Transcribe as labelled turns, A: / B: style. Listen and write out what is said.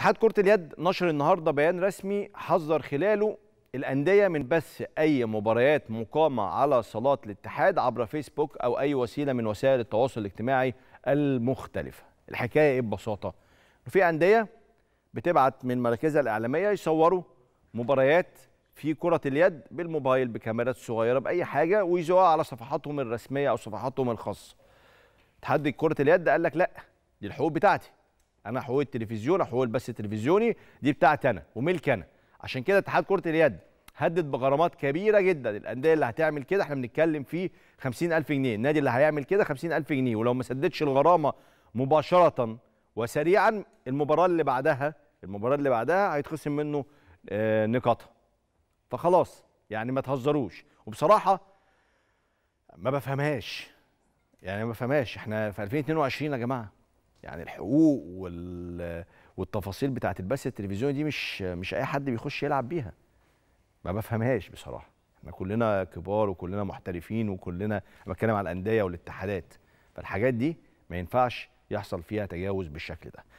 A: اتحاد كرة اليد نشر النهارده بيان رسمي حذر خلاله الأندية من بث أي مباريات مقامة على صالات الاتحاد عبر فيسبوك أو أي وسيلة من وسائل التواصل الاجتماعي المختلفة. الحكاية إيه ببساطة؟ في أندية بتبعت من مراكزها الإعلامية يصوروا مباريات في كرة اليد بالموبايل بكاميرات صغيرة بأي حاجة ويزوها على صفحاتهم الرسمية أو صفحاتهم الخاصة. اتحاد كرة اليد قال لك لأ دي الحقوق بتاعتي. انا حقوق التلفزيون حقوق البث التلفزيوني دي بتاعتي انا وملك انا عشان كده اتحاد كره اليد هدد بغرامات كبيره جدا الانديه اللي هتعمل كده احنا بنتكلم في 50000 جنيه النادي اللي هيعمل كده 50000 جنيه ولو ما سددش الغرامه مباشره وسريعا المباراه اللي بعدها المباراه اللي بعدها هيتخصم منه آه، نقاطها فخلاص يعني ما تهزروش وبصراحه ما بفهمهاش يعني ما بفهمهاش احنا في 2022 يا جماعه يعني الحقوق وال والتفاصيل بتاعت البث التلفزيوني دي مش مش اي حد بيخش يلعب بيها ما بفهمهاش بصراحه احنا كلنا كبار وكلنا محترفين وكلنا بتكلم على الانديه والاتحادات فالحاجات دي ما ينفعش يحصل فيها تجاوز بالشكل ده